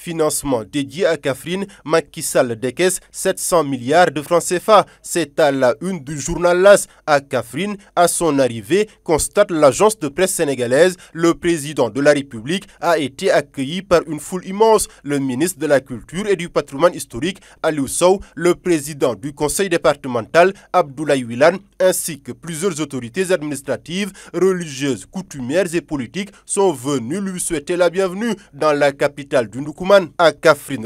Financement dédié à Kafrine, Macky Sall 700 milliards de francs CFA. C'est à la une du journal LAS. À Kafrine, à son arrivée, constate l'agence de presse sénégalaise, le président de la République a été accueilli par une foule immense. Le ministre de la Culture et du Patrimoine historique, Aliou Sow, le président du conseil départemental, Abdoulaye Wilan, ainsi que plusieurs autorités administratives, religieuses, coutumières et politiques sont venus lui souhaiter la bienvenue dans la capitale du Nukum à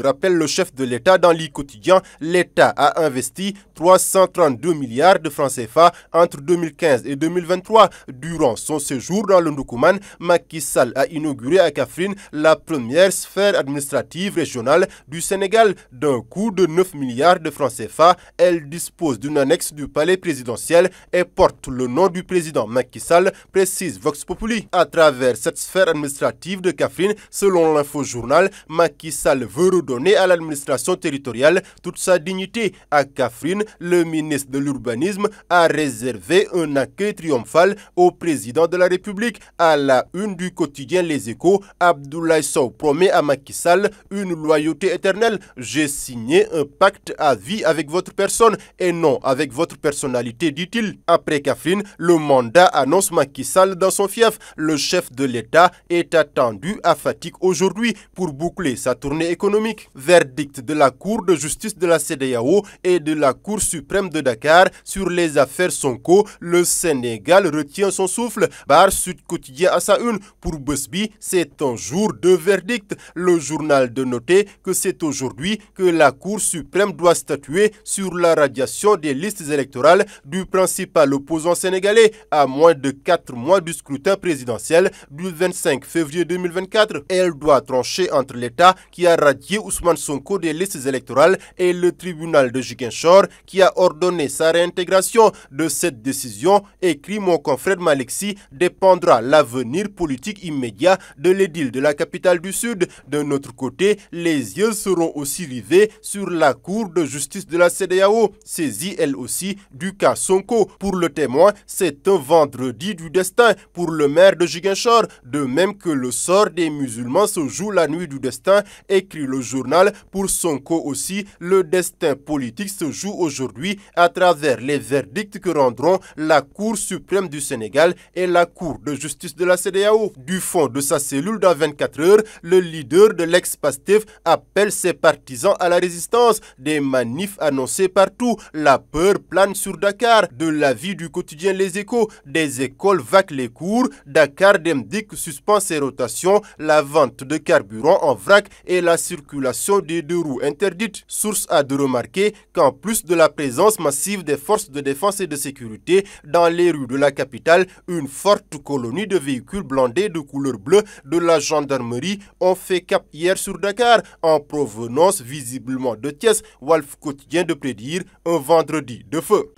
rappelle le chef de l'État dans l'e-quotidien. L'État a investi 332 milliards de francs CFA entre 2015 et 2023. Durant son séjour dans le Ndoukouman, Macky Sall a inauguré à Kafrine la première sphère administrative régionale du Sénégal d'un coût de 9 milliards de francs CFA. Elle dispose d'une annexe du palais présidentiel et porte le nom du président Macky Sall, précise Vox Populi. À travers cette sphère administrative de Kafrine, selon l'infojournal, Macky Macky Sall veut redonner à l'administration territoriale toute sa dignité. À Kafrine, le ministre de l'Urbanisme a réservé un accueil triomphal au président de la République. À la une du quotidien Les Échos, Abdoulaye Sow promet à Macky Sall une loyauté éternelle. J'ai signé un pacte à vie avec votre personne et non avec votre personnalité, dit-il. Après Kafrine, le mandat annonce Macky Sall dans son fief. Le chef de l'État est attendu à Fatigue aujourd'hui pour boucler sa tournée économique. Verdict de la Cour de justice de la CDAO et de la Cour suprême de Dakar sur les affaires Sonko, le Sénégal retient son souffle. Bar Sud Quotidien à sa une. Pour Busby, c'est un jour de verdict. Le journal de noter que c'est aujourd'hui que la Cour suprême doit statuer sur la radiation des listes électorales du principal opposant sénégalais à moins de 4 mois du scrutin présidentiel du 25 février 2024. Elle doit trancher entre l'État qui a radié Ousmane Sonko des listes électorales et le tribunal de Juguenchor qui a ordonné sa réintégration. De cette décision, écrit mon confrère Malexi, dépendra l'avenir politique immédiat de l'édile de la capitale du Sud. De notre côté, les yeux seront aussi rivés sur la Cour de justice de la CDAO, saisie elle aussi du cas Sonko. Pour le témoin, c'est un vendredi du destin pour le maire de Juguenchor, de même que le sort des musulmans se joue la nuit du destin écrit le journal. Pour son co aussi, le destin politique se joue aujourd'hui à travers les verdicts que rendront la Cour suprême du Sénégal et la Cour de justice de la CDAO. Du fond de sa cellule dans 24 heures, le leader de l'ex-PASTEF appelle ses partisans à la résistance. Des manifs annoncés partout, la peur plane sur Dakar. De la vie du quotidien Les Échos, des écoles vaquent les cours, Dakar Demdik suspend ses rotations, la vente de carburant en vrac et la circulation des deux roues interdites. Source a de remarquer qu'en plus de la présence massive des forces de défense et de sécurité dans les rues de la capitale, une forte colonie de véhicules blandés de couleur bleue de la gendarmerie ont fait cap hier sur Dakar en provenance visiblement de Thiès, Wolf quotidien de prédire un vendredi de feu.